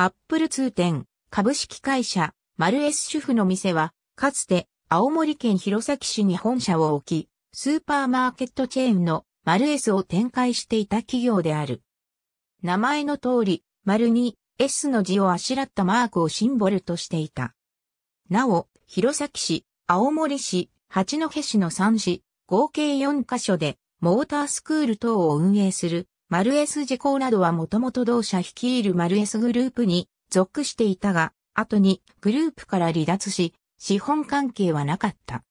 アップル通店、株式会社、マルエス主婦の店は、かつて、青森県弘前市に本社を置き、スーパーマーケットチェーンのマルエスを展開していた企業である。名前の通り、丸に S の字をあしらったマークをシンボルとしていた。なお、弘前市、青森市、八戸市の3市、合計4カ所で、モータースクール等を運営するマルエス事項などはもともと同社率いるマルエスグループに属していたが、後にグループから離脱し、資本関係はなかった。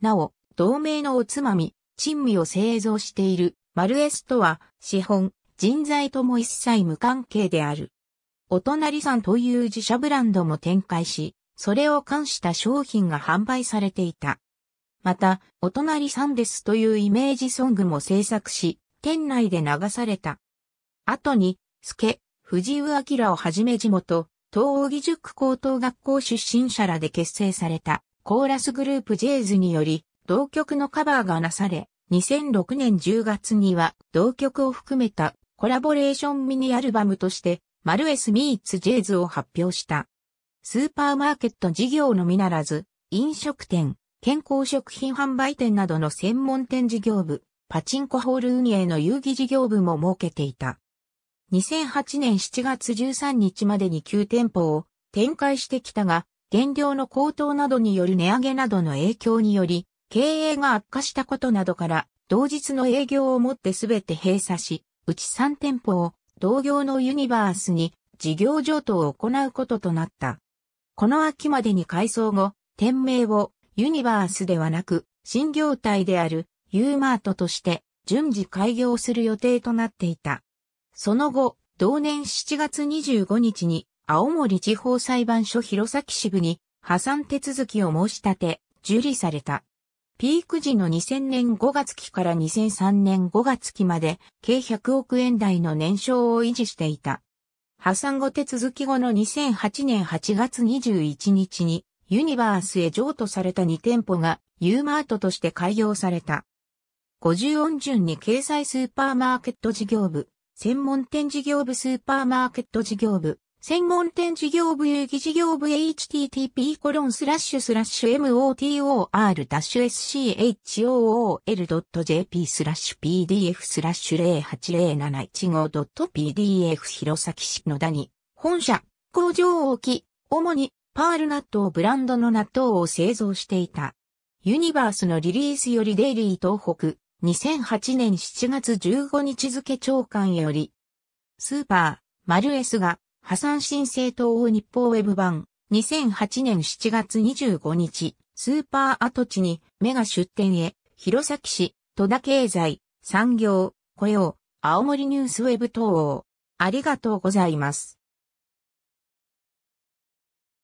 なお、同盟のおつまみ、珍味を製造しているマルエスとは、資本、人材とも一切無関係である。お隣さんという自社ブランドも展開し、それを冠した商品が販売されていた。また、お隣さんですというイメージソングも制作し、店内で流された。後に、助、藤井明をはじめ地元、東大義塾高等学校出身者らで結成されたコーラスグループジェイズにより、同曲のカバーがなされ、2006年10月には同曲を含めたコラボレーションミニアルバムとして、マルエス・ミーツ・ジェイズを発表した。スーパーマーケット事業のみならず、飲食店、健康食品販売店などの専門店事業部、パチンコホール運営の遊戯事業部も設けていた。2008年7月13日までに9店舗を展開してきたが、原料の高騰などによる値上げなどの影響により、経営が悪化したことなどから、同日の営業をもってすべて閉鎖し、うち3店舗を同業のユニバースに事業譲渡を行うこととなった。この秋までに改装後、店名をユニバースではなく、新業態である U マートとして順次開業する予定となっていた。その後、同年7月25日に青森地方裁判所弘前支部に破産手続きを申し立て、受理された。ピーク時の2000年5月期から2003年5月期まで、計100億円台の年商を維持していた。破産後手続き後の2008年8月21日に、ユニバースへ譲渡された2店舗が、U マートとして開業された。50音順に掲載スーパーマーケット事業部、専門店事業部スーパーマーケット事業部、専門店事業部遊戯事業部 http コロンスラッシュスラッシュ m o t o r s c h o o l j p スラッシュ pdf スラッシュ080715 pdf 弘前市野田に本社工場を置き、主にパール納豆ブランドの納豆を製造していた。ユニバースのリリースよりデイリー東北2008年7月15日付長官より、スーパー、マルエスが破産申請等を日報ウェブ版、2008年7月25日、スーパー跡地にメガ出店へ、弘前市、戸田経済、産業、雇用、青森ニュースウェブ等を、ありがとうございます。